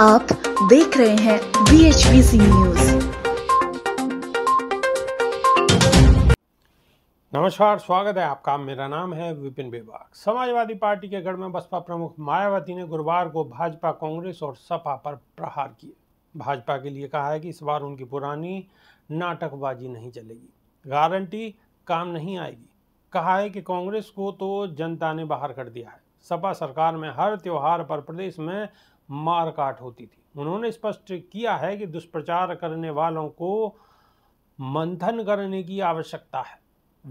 आप देख रहे हैं बी एच न्यूज नमस्कार स्वागत है आपका मेरा नाम है विपिन बेबाग समाजवादी पार्टी के गढ़ में बसपा प्रमुख मायावती ने गुरुवार को भाजपा कांग्रेस और सपा पर प्रहार किए भाजपा के लिए कहा है कि इस बार उनकी पुरानी नाटकबाजी नहीं चलेगी गारंटी काम नहीं आएगी कहा है कि कांग्रेस को तो जनता ने बाहर कर दिया है सपा सरकार में हर त्यौहार पर प्रदेश में मारकाट होती थी उन्होंने स्पष्ट किया है कि दुष्प्रचार करने वालों को मंथन करने की आवश्यकता है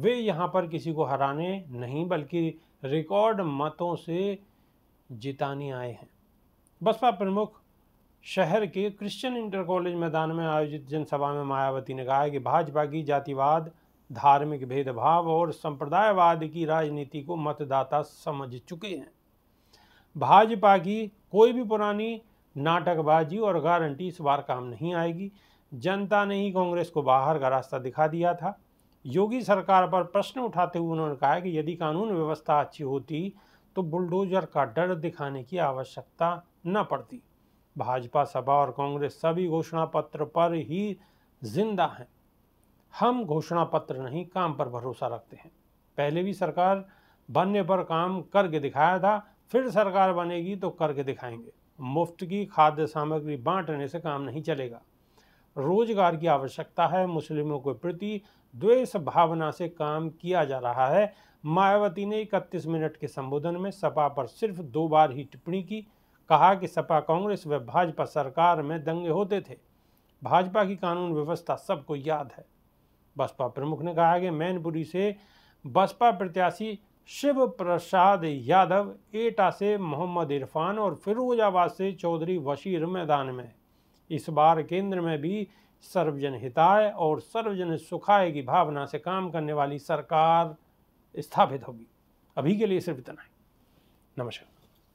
वे यहाँ पर किसी को हराने नहीं बल्कि रिकॉर्ड मतों से जिताने आए हैं बसपा प्रमुख शहर के क्रिश्चियन इंटर कॉलेज मैदान में आयोजित जनसभा में मायावती ने कहा कि भाजपा की जातिवाद धार्मिक भेदभाव और संप्रदायवाद की राजनीति को मतदाता समझ चुके हैं भाजपा की कोई भी पुरानी नाटकबाजी और गारंटी इस बार काम नहीं आएगी जनता ने ही कांग्रेस को बाहर का रास्ता दिखा दिया था योगी सरकार पर प्रश्न उठाते हुए उन्होंने कहा कि यदि कानून व्यवस्था अच्छी होती तो बुलडोजर का डर दिखाने की आवश्यकता न पड़ती भाजपा सभा और कांग्रेस सभी घोषणा पत्र पर ही जिंदा हैं हम घोषणा पत्र नहीं काम पर भरोसा रखते हैं पहले भी सरकार बनने पर काम करके दिखाया था फिर सरकार बनेगी तो करके दिखाएंगे मुफ्त की खाद्य सामग्री बांटने से काम नहीं चलेगा रोजगार की आवश्यकता है मुस्लिमों के प्रति द्वेष भावना से काम किया जा रहा है मायावती ने 31 मिनट के संबोधन में सपा पर सिर्फ दो बार ही टिप्पणी की कहा कि सपा कांग्रेस व भाजपा सरकार में दंगे होते थे भाजपा की कानून व्यवस्था सबको याद है बसपा प्रमुख ने कहा कि मैनपुरी से बसपा प्रत्याशी शिव प्रसाद यादव एटा से मोहम्मद इरफान और फिरोजाबाद से चौधरी वशीर मैदान में इस बार केंद्र में भी सर्वजन हिताय और सर्वजन सुखाय की भावना से काम करने वाली सरकार स्थापित होगी अभी के लिए सिर्फ इतना ही नमस्कार